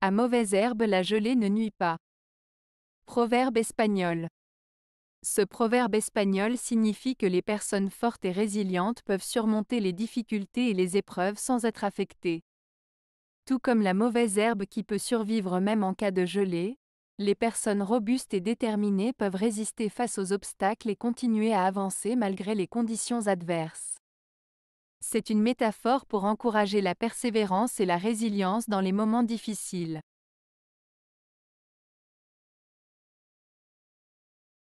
À mauvaise herbe la gelée ne nuit pas. Proverbe espagnol. Ce proverbe espagnol signifie que les personnes fortes et résilientes peuvent surmonter les difficultés et les épreuves sans être affectées. Tout comme la mauvaise herbe qui peut survivre même en cas de gelée, les personnes robustes et déterminées peuvent résister face aux obstacles et continuer à avancer malgré les conditions adverses. C'est une métaphore pour encourager la persévérance et la résilience dans les moments difficiles.